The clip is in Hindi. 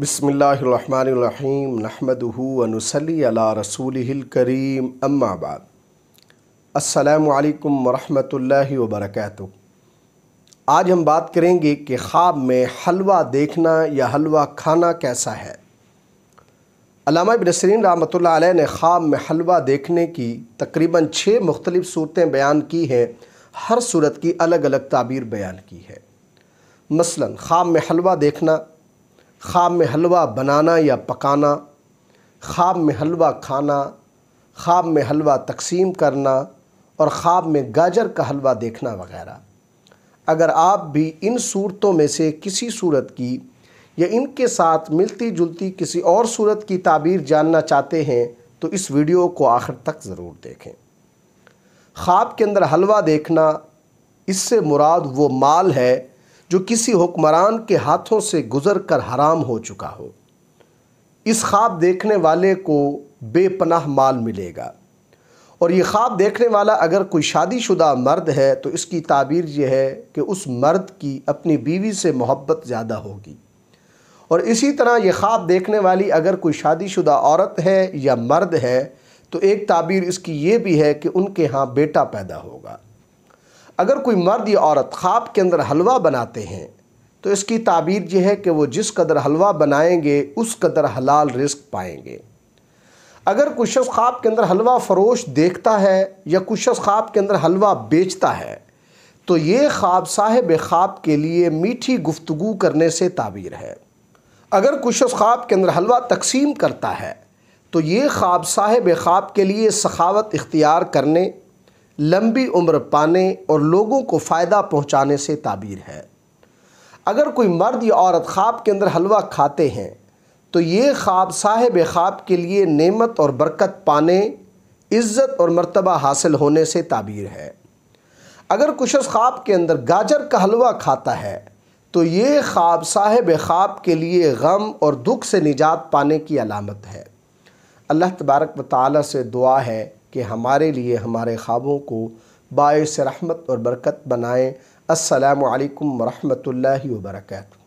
बसमीम नहमदूनसली अला रसूल करीम अम्माबाद अल्लाम वरहमल वबरक आज हम बात करेंगे कि ख्वाब में हलवा देखना या हलवा खाना कैसा है अलामा बसरीन रामत ने ख्वाब में हलवा देखने की तकरीबन छः मुख्तलिफ़ सूरतें बयान की हैं हर सूरत की अलग अलग ताबीर बयान की है मसलन ख्वाब में हलवा देखना ख्वाब में हलवा बनाना या पकाना ख्वाब में हलवा खाना ख्वाब में हलवा तकसीम करना और ख्वाब में गाजर का हलवा देखना वगैरह अगर आप भी इन सूरतों में से किसी सूरत की या इनके साथ मिलती जुलती किसी और सूरत की ताबीर जानना चाहते हैं तो इस वीडियो को आखिर तक ज़रूर देखें ख्वाब के अंदर हलवा देखना इससे मुराद वो माल है जो किसी हुक्मरान के हाथों से गुज़र कर हराम हो चुका हो इस ख्वाब देखने वाले को बेपनाह माल मिलेगा और ये ख्वाब देखने वाला अगर कोई शादीशुदा मर्द है तो इसकी ताबीर यह है कि उस मर्द की अपनी बीवी से मोहब्बत ज़्यादा होगी और इसी तरह ये ख्वाब देखने वाली अगर कोई शादीशुदा औरत है या मर्द है तो एक ताबीर इसकी ये भी है कि उनके यहाँ बेटा पैदा होगा अगर कोई मर्द या औरत ख्वाब के अंदर हलवा बनाते हैं तो इसकी ताबीर यह है कि वो जिस कदर हलवा बनाएंगे उस कदर हलाल रिस्क पाएंगे अगर कुछ शख्स ख्वाब के अंदर हलवा फरोश देखता है या कुछ शख्स ख्वाब के अंदर हलवा बेचता है तो ये ख्वाब साहिब ख्वाब के लिए मीठी गुफ्तु करने से ताबीर है अगर कुछ शख्स ख्वाब के अंदर हलवा तकसीम करता है तो ये ख्वाब साहिब ख्वाब के लिए सखावत इख्तियार करने लंबी उम्र पाने और लोगों को फ़ायदा पहुंचाने से ताबीर है अगर कोई मर्द या औरत ख्वाब के अंदर हलवा खाते हैं तो ये ख्वाब साहेब ख्वाब के लिए नेमत और बरकत पाने इज़्ज़त और मर्तबा हासिल होने से ताबीर है अगर कुछ ख्वाब के अंदर गाजर का हलवा खाता है तो ये ख्वाब साहेब ख्वाब के लिए गम और दुख से निजात पाने की अलामत है अल्लाह तबारक व ताली से दुआ है कि हमारे लिए हमारे ख्वाबों को बायस रहमत और बरकत बनाएँ असलकम वरहमल वर्का